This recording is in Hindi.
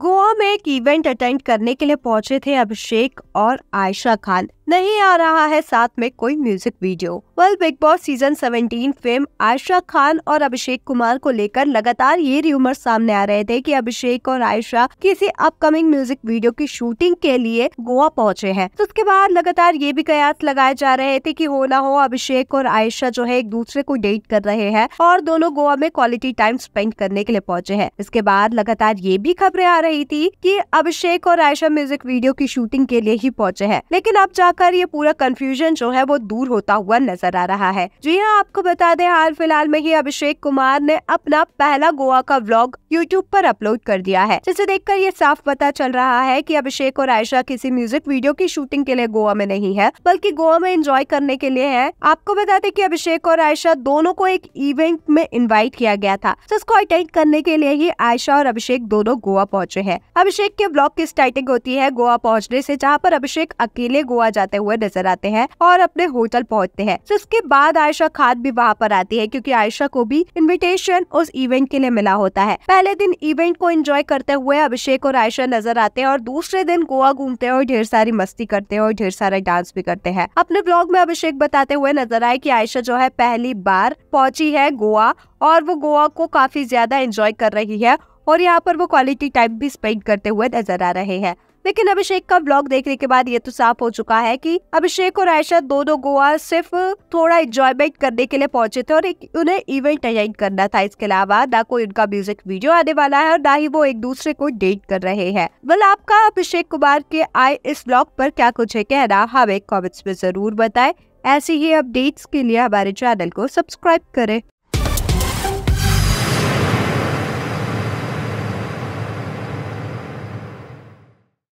गोवा में एक इवेंट अटेंड करने के लिए पहुंचे थे अभिषेक और आयशा खान नहीं आ रहा है साथ में कोई music video well Bigg Boss season 17 fame Ayesha Khan और अभिषेक कुमार को लेकर लगातार ये र्यूमर सामने आ रहे थे कि अभिषेक और आयशा किसी अपकमिंग म्यूजिक वीडियो की शूटिंग के लिए गोवा पहुंचे हैं तो उसके बाद लगातार ये भी कयास लगाए जा रहे थे की हो ना हो अभिषेक और आयशा जो है एक दूसरे को डेट कर रहे हैं और दोनों गोवा में क्वालिटी टाइम स्पेंड करने के लिए पहुँचे है इसके बाद लगातार ये भी खबरें आ रही थी की अभिषेक और आयशा म्यूजिक वीडियो की शूटिंग के लिए ही पहुँचे है लेकिन अब जाकर कर ये पूरा कंफ्यूजन जो है वो दूर होता हुआ नजर आ रहा है जी हाँ आपको बता दें हाल फिलहाल में ही अभिषेक कुमार ने अपना पहला गोवा का व्लॉग यूट्यूब पर अपलोड कर दिया है जिसे देखकर ये साफ पता चल रहा है कि अभिषेक और आयशा किसी म्यूजिक वीडियो की शूटिंग के लिए गोवा में नहीं है बल्कि गोवा में एंजॉय करने के लिए है आपको बता दें की अभिषेक और आयशा दोनों को एक इवेंट में इन्वाइट किया गया था जिसको अटेंड करने के लिए ही आयशा और अभिषेक दोनों गोवा पहुँचे है अभिषेक के ब्लॉग की स्टार्टिंग होती है गोवा पहुँचने ऐसी जहाँ पर अभिषेक अकेले गोवा जाते जाते हुए नजर आते हैं और अपने होटल पहुँचते हैं तो उसके बाद आयशा खान भी वहाँ पर आती है क्यूँकी आयशा को भी इन्विटेशन उस इवेंट के लिए मिला होता है पहले दिन इवेंट को एंजॉय करते हुए अभिषेक और आयशा नजर आते हैं और दूसरे दिन गोवा घूमते हैं और ढेर सारी मस्ती करते हैं और ढेर सारा डांस भी करते हैं अपने ब्लॉग में अभिषेक बताते हुए नजर आए की आयशा जो है पहली बार पहुंची है गोवा और वो गोवा को काफी ज्यादा एंजॉय कर रही है और यहाँ पर वो क्वालिटी टाइम भी स्पेंड करते हुए नजर आ रहे हैं लेकिन अभिषेक का ब्लॉग देखने के बाद ये तो साफ हो चुका है कि अभिषेक और आयशा दोनों गोवा सिर्फ थोड़ा इंजॉयमेंट करने के लिए पहुंचे थे और एक उन्हें इवेंट अटेंड करना था इसके अलावा ना कोई उनका म्यूजिक वीडियो आने वाला है और ना ही वो एक दूसरे को डेट कर रहे हैं वल आपका अभिषेक कुमार के आए इस ब्लॉग पर क्या कुछ है कहना हमें कॉमेंट्स में जरूर बताए ऐसी ही अपडेट्स के लिए हमारे चैनल को सब्सक्राइब करें